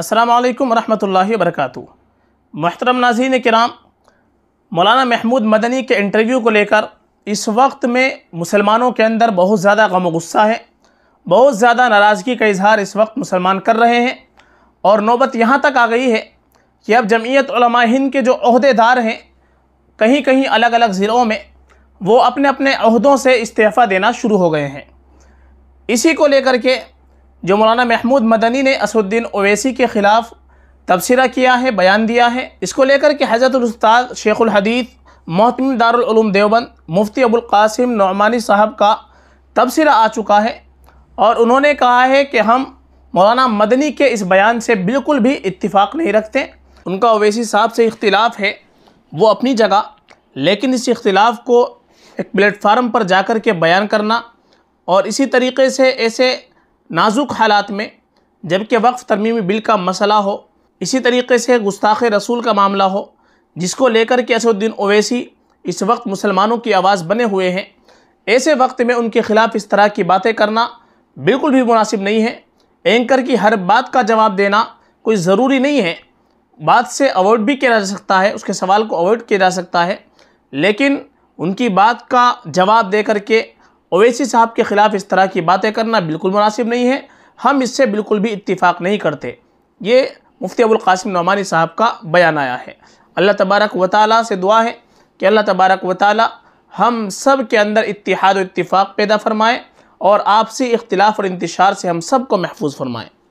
السلام علیکم ورحمۃ اللہ وبرکاتہ محترم ناظرین کرام مولانا محمود مدنی کے انٹرویو کو لے کر اس وقت میں مسلمانوں کے اندر بہت زیادہ غم و غصہ ہے بہت زیادہ ناراضگی کا اظہار اس وقت مسلمان کر رہے ہیں اور نوبت یہاں تک آ گئی ہے کہ اب جمعیت علماء ہند کے جو عہدے دار ہیں کہیں کہیں الگ الگ ضلعوں میں وہ اپنے اپنے عہدوں سے استعفیٰ دینا شروع ہو گئے ہیں اسی کو لے کر کے جو مولانا محمود مدنی نے اسد الدین اویسی کے خلاف تبصرہ کیا ہے بیان دیا ہے اس کو لے کر کہ حضرت الاستاذ شیخ الحدیث محتم دارالعلوم دیوبند مفتی ابوالقاسم نعمانی صاحب کا تبصرہ آ چکا ہے اور انہوں نے کہا ہے کہ ہم مولانا مدنی کے اس بیان سے بالکل بھی اتفاق نہیں رکھتے ان کا اویسی صاحب سے اختلاف ہے وہ اپنی جگہ لیکن اس اختلاف کو ایک پلیٹ فارم پر جا کر کے بیان کرنا اور اسی طریقے سے ایسے نازک حالات میں جبکہ وقف ترمیمی بل کا مسئلہ ہو اسی طریقے سے گستاخ رسول کا معاملہ ہو جس کو لے کر کے اسد الدین اویسی اس وقت مسلمانوں کی آواز بنے ہوئے ہیں ایسے وقت میں ان کے خلاف اس طرح کی باتیں کرنا بالکل بھی مناسب نہیں ہے اینکر کی ہر بات کا جواب دینا کوئی ضروری نہیں ہے بات سے اوائڈ بھی کیا جا سکتا ہے اس کے سوال کو اوائڈ کیا جا سکتا ہے لیکن ان کی بات کا جواب دے کر کے اویسی صاحب کے خلاف اس طرح کی باتیں کرنا بالکل مناسب نہیں ہے ہم اس سے بالکل بھی اتفاق نہیں کرتے یہ مفتی ابو القاسم نعمانی صاحب کا بیان آیا ہے اللہ تبارک و تعالیٰ سے دعا ہے کہ اللہ تبارک و تعالیٰ ہم سب کے اندر اتحاد و اتفاق پیدا فرمائے اور آپسی اختلاف اور انتشار سے ہم سب کو محفوظ فرمائے